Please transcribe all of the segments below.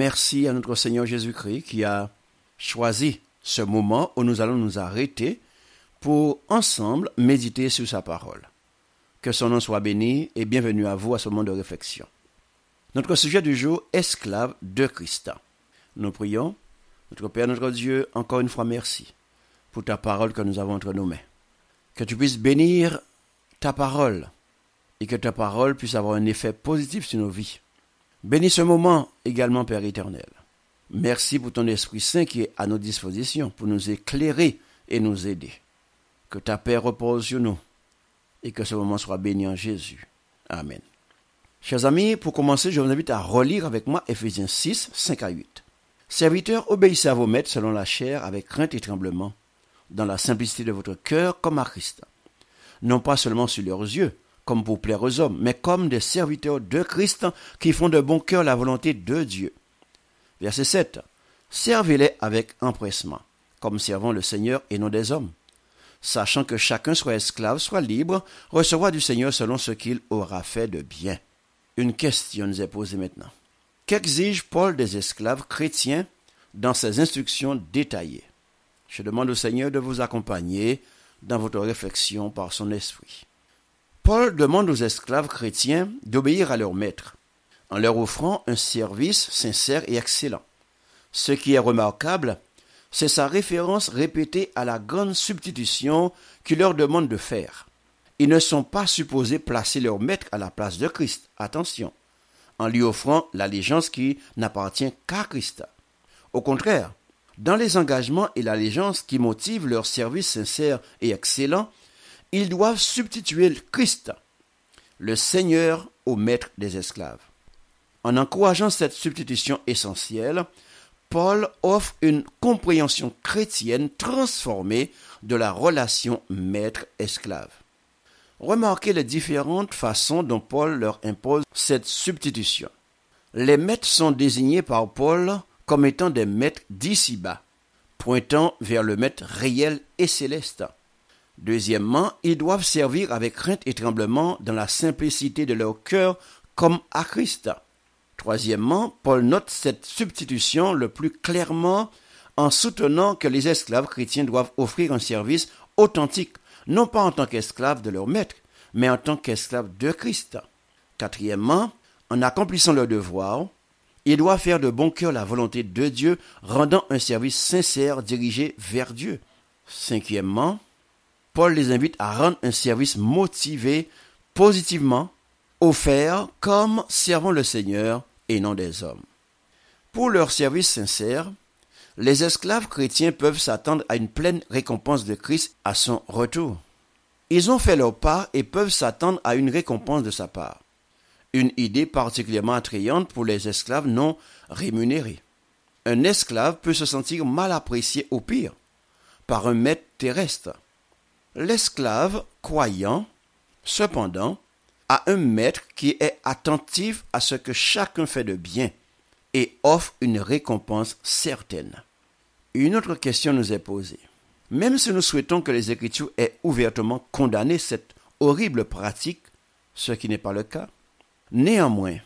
merci à notre Seigneur Jésus-Christ qui a choisi ce moment où nous allons nous arrêter pour ensemble méditer sur sa parole. Que son nom soit béni et bienvenue à vous à ce moment de réflexion. Notre sujet du jour, esclave de Christ. Nous prions, notre Père, notre Dieu, encore une fois merci pour ta parole que nous avons entre nos mains. Que tu puisses bénir ta parole et que ta parole puisse avoir un effet positif sur nos vies. Bénis ce moment également, Père éternel. Merci pour ton Esprit Saint qui est à nos dispositions pour nous éclairer et nous aider. Que ta paix repose sur nous et que ce moment soit béni en Jésus. Amen. Chers amis, pour commencer, je vous invite à relire avec moi Ephésiens 6, 5 à 8. Serviteurs, obéissez à vos maîtres selon la chair avec crainte et tremblement, dans la simplicité de votre cœur comme à Christ. Non pas seulement sur leurs yeux, comme pour plaire aux hommes, mais comme des serviteurs de Christ qui font de bon cœur la volonté de Dieu. Verset 7. Servez-les avec empressement, comme servant le Seigneur et non des hommes, sachant que chacun soit esclave, soit libre, recevra du Seigneur selon ce qu'il aura fait de bien. Une question nous est posée maintenant. Qu'exige Paul des esclaves chrétiens dans ses instructions détaillées Je demande au Seigneur de vous accompagner dans votre réflexion par son esprit. Paul demande aux esclaves chrétiens d'obéir à leur maître, en leur offrant un service sincère et excellent. Ce qui est remarquable, c'est sa référence répétée à la grande substitution qu'il leur demande de faire. Ils ne sont pas supposés placer leur maître à la place de Christ, attention, en lui offrant l'allégeance qui n'appartient qu'à Christ. Au contraire, dans les engagements et l'allégeance qui motivent leur service sincère et excellent, ils doivent substituer le Christ, le Seigneur, au Maître des esclaves. En encourageant cette substitution essentielle, Paul offre une compréhension chrétienne transformée de la relation maître-esclave. Remarquez les différentes façons dont Paul leur impose cette substitution. Les maîtres sont désignés par Paul comme étant des maîtres d'ici-bas, pointant vers le maître réel et céleste. Deuxièmement, ils doivent servir avec crainte et tremblement dans la simplicité de leur cœur comme à Christ. Troisièmement, Paul note cette substitution le plus clairement en soutenant que les esclaves chrétiens doivent offrir un service authentique, non pas en tant qu'esclaves de leur maître, mais en tant qu'esclaves de Christ. Quatrièmement, en accomplissant leur devoir, ils doivent faire de bon cœur la volonté de Dieu, rendant un service sincère dirigé vers Dieu. Cinquièmement, Paul les invite à rendre un service motivé positivement, offert comme servant le Seigneur et non des hommes. Pour leur service sincère, les esclaves chrétiens peuvent s'attendre à une pleine récompense de Christ à son retour. Ils ont fait leur part et peuvent s'attendre à une récompense de sa part. Une idée particulièrement attrayante pour les esclaves non rémunérés. Un esclave peut se sentir mal apprécié au pire par un maître terrestre. L'esclave, croyant, cependant, a un maître qui est attentif à ce que chacun fait de bien et offre une récompense certaine. Une autre question nous est posée. Même si nous souhaitons que les Écritures aient ouvertement condamné cette horrible pratique, ce qui n'est pas le cas, néanmoins,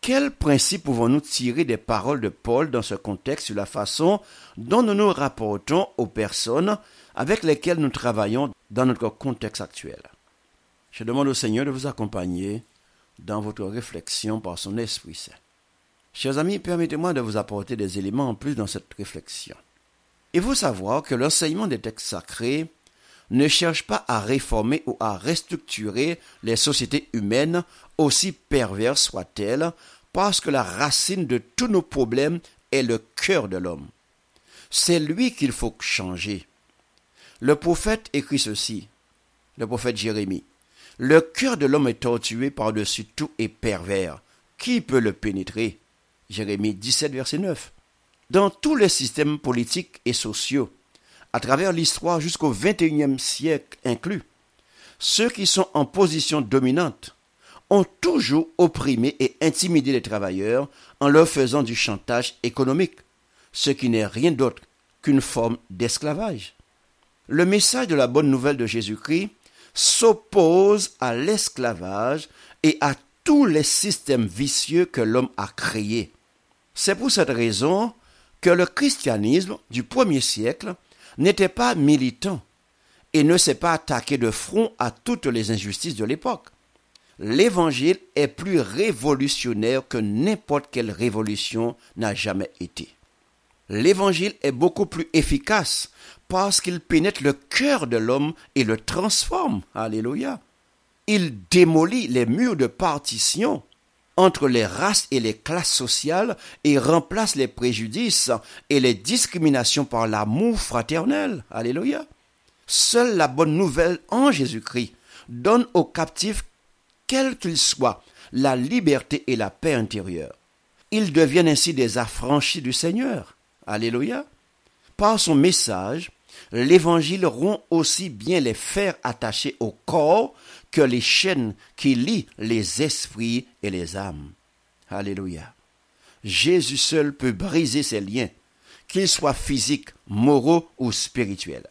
quels principes pouvons-nous tirer des paroles de Paul dans ce contexte sur la façon dont nous nous rapportons aux personnes avec lesquelles nous travaillons dans notre contexte actuel Je demande au Seigneur de vous accompagner dans votre réflexion par son Esprit Saint. Chers amis, permettez-moi de vous apporter des éléments en plus dans cette réflexion. Il faut savoir que l'enseignement des textes sacrés ne cherche pas à réformer ou à restructurer les sociétés humaines, aussi perverses soient-elles, parce que la racine de tous nos problèmes est le cœur de l'homme. C'est lui qu'il faut changer. Le prophète écrit ceci, le prophète Jérémie. Le cœur de l'homme est tortué par-dessus tout et pervers. Qui peut le pénétrer Jérémie 17, verset 9. Dans tous les systèmes politiques et sociaux, à travers l'histoire jusqu'au XXIe siècle inclus, ceux qui sont en position dominante ont toujours opprimé et intimidé les travailleurs en leur faisant du chantage économique, ce qui n'est rien d'autre qu'une forme d'esclavage. Le message de la bonne nouvelle de Jésus-Christ s'oppose à l'esclavage et à tous les systèmes vicieux que l'homme a créés. C'est pour cette raison que le christianisme du premier siècle n'était pas militant et ne s'est pas attaqué de front à toutes les injustices de l'époque. L'évangile est plus révolutionnaire que n'importe quelle révolution n'a jamais été. L'évangile est beaucoup plus efficace parce qu'il pénètre le cœur de l'homme et le transforme. Alléluia. Il démolit les murs de partition entre les races et les classes sociales et remplace les préjudices et les discriminations par l'amour fraternel. Alléluia. Seule la bonne nouvelle en Jésus-Christ donne aux captifs, quels qu'ils soient, la liberté et la paix intérieure. Ils deviennent ainsi des affranchis du Seigneur. Alléluia. Par son message, l'Évangile rompt aussi bien les fers attachés au corps que les chaînes qui lient les esprits et les âmes. Alléluia. Jésus seul peut briser ces liens, qu'ils soient physiques, moraux ou spirituels.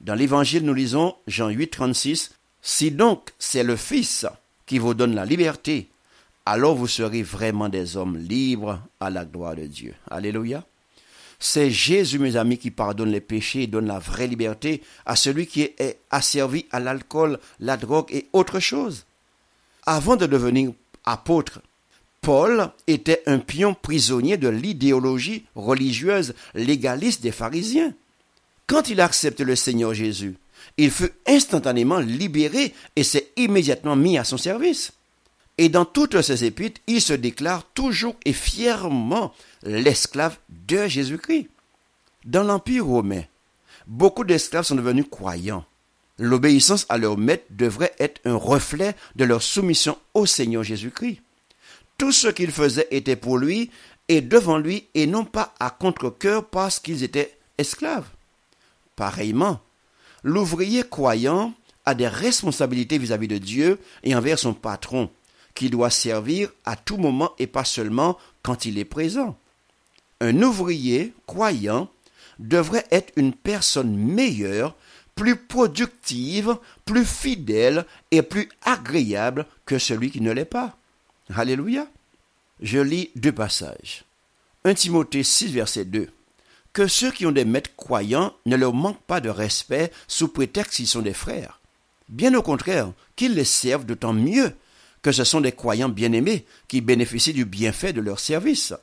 Dans l'Évangile, nous lisons Jean 8, 36, Si donc c'est le Fils qui vous donne la liberté, alors vous serez vraiment des hommes libres à la gloire de Dieu. Alléluia. C'est Jésus, mes amis, qui pardonne les péchés et donne la vraie liberté à celui qui est asservi à l'alcool, la drogue et autre chose. Avant de devenir apôtre, Paul était un pion prisonnier de l'idéologie religieuse légaliste des pharisiens. Quand il accepte le Seigneur Jésus, il fut instantanément libéré et s'est immédiatement mis à son service. Et dans toutes ses épîtres, il se déclare toujours et fièrement l'esclave de Jésus-Christ. Dans l'Empire romain, beaucoup d'esclaves sont devenus croyants. L'obéissance à leur maître devrait être un reflet de leur soumission au Seigneur Jésus-Christ. Tout ce qu'ils faisaient était pour lui et devant lui et non pas à contre-cœur parce qu'ils étaient esclaves. Pareillement, l'ouvrier croyant a des responsabilités vis à -vis de Dieu et envers son patron, qui doit servir à tout moment et pas seulement quand il est présent. Un ouvrier croyant devrait être une personne meilleure, plus productive, plus fidèle et plus agréable que celui qui ne l'est pas. Alléluia. Je lis deux passages. 1 Timothée 6, verset 2. Que ceux qui ont des maîtres croyants ne leur manquent pas de respect sous prétexte qu'ils sont des frères. Bien au contraire, qu'ils les servent d'autant mieux que ce sont des croyants bien-aimés qui bénéficient du bienfait de leur service.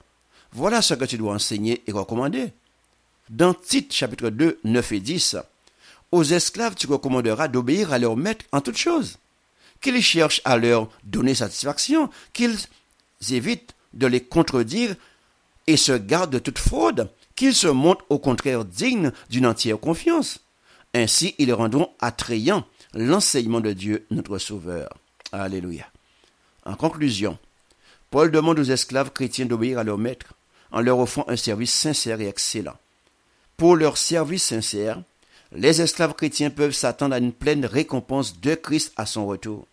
Voilà ce que tu dois enseigner et recommander. Dans Tite chapitre 2, 9 et 10, aux esclaves tu recommanderas d'obéir à leur maître en toutes choses, qu'ils cherchent à leur donner satisfaction, qu'ils évitent de les contredire et se gardent de toute fraude, qu'ils se montrent au contraire dignes d'une entière confiance. Ainsi ils rendront attrayant l'enseignement de Dieu notre Sauveur. Alléluia. En conclusion, Paul demande aux esclaves chrétiens d'obéir à leur maître en leur offrant un service sincère et excellent. Pour leur service sincère, les esclaves chrétiens peuvent s'attendre à une pleine récompense de Christ à son retour.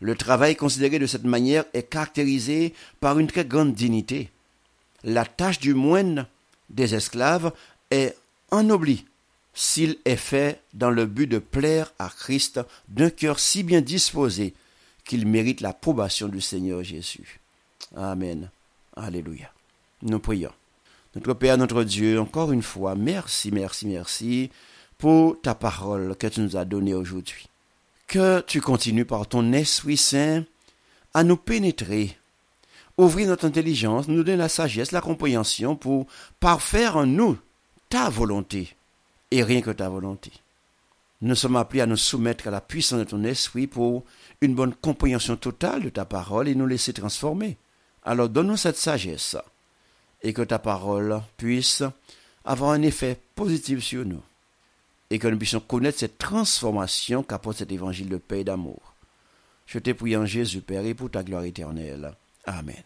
Le travail considéré de cette manière est caractérisé par une très grande dignité. La tâche du moine des esclaves est ennoblie s'il est fait dans le but de plaire à Christ d'un cœur si bien disposé qu'il mérite l'approbation du Seigneur Jésus. Amen. Alléluia. Nous prions. Notre Père, notre Dieu, encore une fois, merci, merci, merci pour ta parole que tu nous as donnée aujourd'hui. Que tu continues par ton Esprit Saint à nous pénétrer, ouvrir notre intelligence, nous donner la sagesse, la compréhension pour parfaire en nous ta volonté et rien que ta volonté nous sommes appelés à nous soumettre à la puissance de ton esprit pour une bonne compréhension totale de ta parole et nous laisser transformer. Alors donne-nous cette sagesse et que ta parole puisse avoir un effet positif sur nous et que nous puissions connaître cette transformation qu'apporte cet évangile de paix et d'amour. Je t'ai prié en Jésus, Père, et pour ta gloire éternelle. Amen.